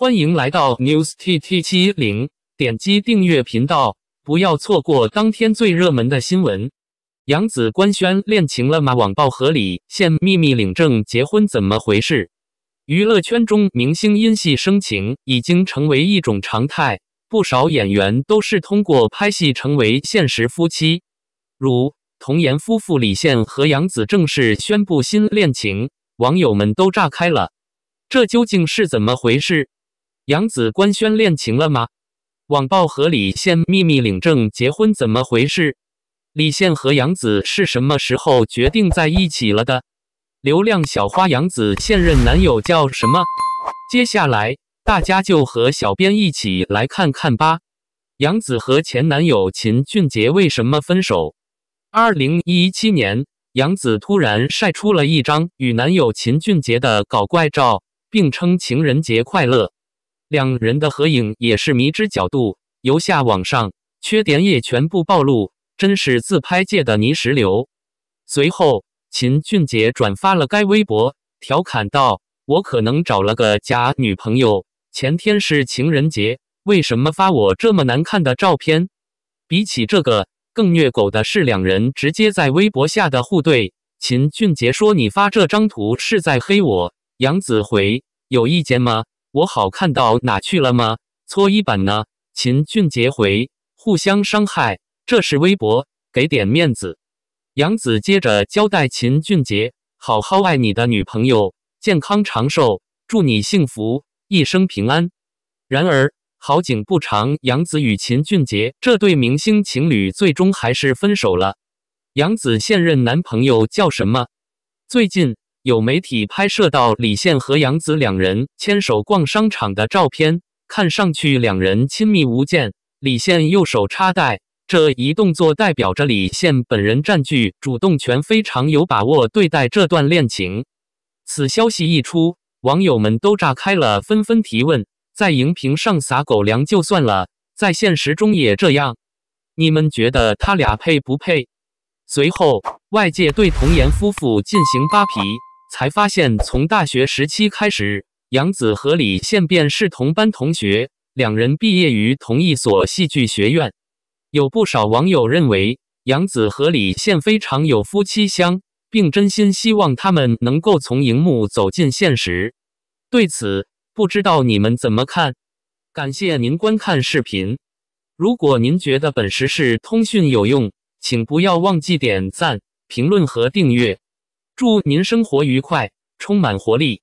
欢迎来到 News T T 七零，点击订阅频道，不要错过当天最热门的新闻。杨子官宣恋情了吗？网曝合李现秘密领证结婚，怎么回事？娱乐圈中明星因戏生情已经成为一种常态，不少演员都是通过拍戏成为现实夫妻。如童颜夫妇李现和杨子正式宣布新恋情，网友们都炸开了。这究竟是怎么回事？杨子官宣恋情了吗？网曝和李现秘密领证结婚，怎么回事？李现和杨子是什么时候决定在一起了的？流量小花杨子现任男友叫什么？接下来大家就和小编一起来看看吧。杨子和前男友秦俊杰为什么分手？二零一七年，杨子突然晒出了一张与男友秦俊杰的搞怪照，并称情人节快乐。两人的合影也是迷之角度，由下往上，缺点也全部暴露，真是自拍界的泥石流。随后，秦俊杰转发了该微博，调侃道：“我可能找了个假女朋友。前天是情人节，为什么发我这么难看的照片？”比起这个更虐狗的是，两人直接在微博下的互怼。秦俊杰说：“你发这张图是在黑我？”杨子回：“有意见吗？”我好看到哪去了吗？搓衣板呢？秦俊杰回：互相伤害，这是微博，给点面子。杨子接着交代秦俊杰：好好爱你的女朋友，健康长寿，祝你幸福一生平安。然而好景不长，杨子与秦俊杰这对明星情侣最终还是分手了。杨子现任男朋友叫什么？最近。有媒体拍摄到李现和杨紫两人牵手逛商场的照片，看上去两人亲密无间。李现右手插袋，这一动作代表着李现本人占据主动权，非常有把握对待这段恋情。此消息一出，网友们都炸开了，纷纷提问：在荧屏上撒狗粮就算了，在现实中也这样？你们觉得他俩配不配？随后，外界对童颜夫妇进行扒皮。才发现，从大学时期开始，杨子和李现便是同班同学，两人毕业于同一所戏剧学院。有不少网友认为杨子和李现非常有夫妻相，并真心希望他们能够从荧幕走进现实。对此，不知道你们怎么看？感谢您观看视频。如果您觉得本时事通讯有用，请不要忘记点赞、评论和订阅。祝您生活愉快，充满活力。